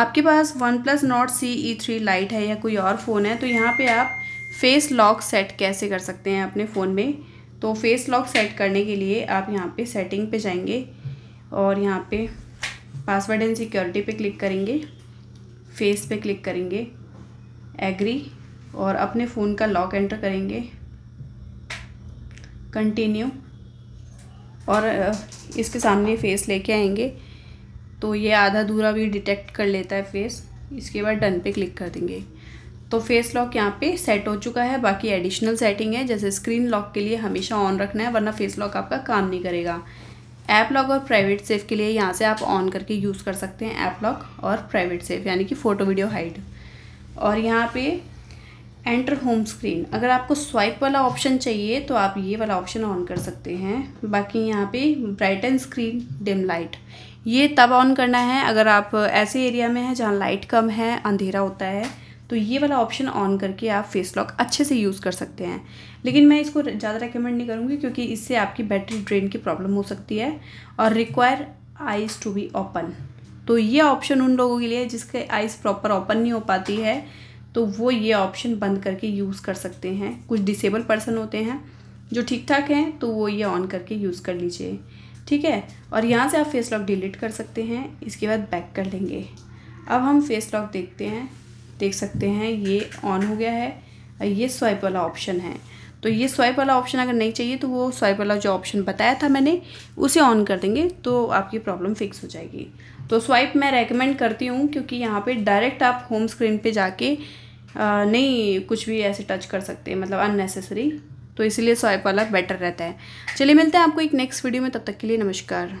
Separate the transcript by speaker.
Speaker 1: आपके पास one plus Nord C E three lite है या कोई और फ़ोन है तो यहाँ पे आप फेस लॉक सेट कैसे कर सकते हैं अपने फ़ोन में तो फेस लॉक सेट करने के लिए आप यहाँ पे सेटिंग पे जाएंगे और यहाँ पे पासवर्ड एंड सिक्योरिटी पे क्लिक करेंगे फेस पे क्लिक करेंगे एग्री और अपने फ़ोन का लॉक एंटर करेंगे कंटिन्यू और इसके सामने फेस लेके आएंगे तो ये आधा अधूरा भी डिटेक्ट कर लेता है फेस इसके बाद डन पे क्लिक कर देंगे तो फेस लॉक यहाँ पे सेट हो चुका है बाकी एडिशनल सेटिंग है जैसे स्क्रीन लॉक के लिए हमेशा ऑन रखना है वरना फेस लॉक आपका काम नहीं करेगा ऐप लॉक और प्राइवेट सेफ के लिए यहाँ से आप ऑन करके यूज़ कर सकते हैं ऐप लॉक और प्राइवेट सेफ यानी कि फ़ोटो वीडियो हाइड और यहाँ पे एंटर होम स्क्रीन अगर आपको स्वाइप वाला ऑप्शन चाहिए तो आप ये वाला ऑप्शन ऑन कर सकते हैं बाकी यहाँ पे ब्राइटन स्क्रीन डिम लाइट ये तब ऑन करना है अगर आप ऐसे एरिया में हैं जहाँ लाइट कम है अंधेरा होता है तो ये वाला ऑप्शन ऑन करके आप फेस लॉक अच्छे से यूज़ कर सकते हैं लेकिन मैं इसको ज़्यादा रिकमेंड नहीं करूँगी क्योंकि इससे आपकी बैटरी ड्रेन की प्रॉब्लम हो सकती है और require eyes to be open तो ये ऑप्शन उन लोगों के लिए जिसके आइज़ प्रॉपर ओपन नहीं हो पाती है तो वो ये ऑप्शन बंद करके यूज़ कर सकते हैं कुछ डिसेबल पर्सन होते हैं जो ठीक ठाक हैं तो वो ये ऑन करके यूज़ कर लीजिए ठीक है और यहाँ से आप फेस लॉक डिलीट कर सकते हैं इसके बाद बैक कर लेंगे अब हम फेस लॉक देखते हैं देख सकते हैं ये ऑन हो गया है और ये स्वाइप वाला ऑप्शन है तो ये स्वाइप वाला ऑप्शन अगर नहीं चाहिए तो वो स्वाइप वाला जो ऑप्शन बताया था मैंने उसे ऑन कर देंगे तो आपकी प्रॉब्लम फिक्स हो जाएगी तो स्वाइप मैं रेकमेंड करती हूँ क्योंकि यहाँ पे डायरेक्ट आप होम स्क्रीन पे जाके आ, नहीं कुछ भी ऐसे टच कर सकते मतलब अननेसेसरी तो इसीलिए स्वाइप वाला बेटर रहता है चलिए मिलते हैं आपको एक नेक्स्ट वीडियो में तब तक के लिए नमस्कार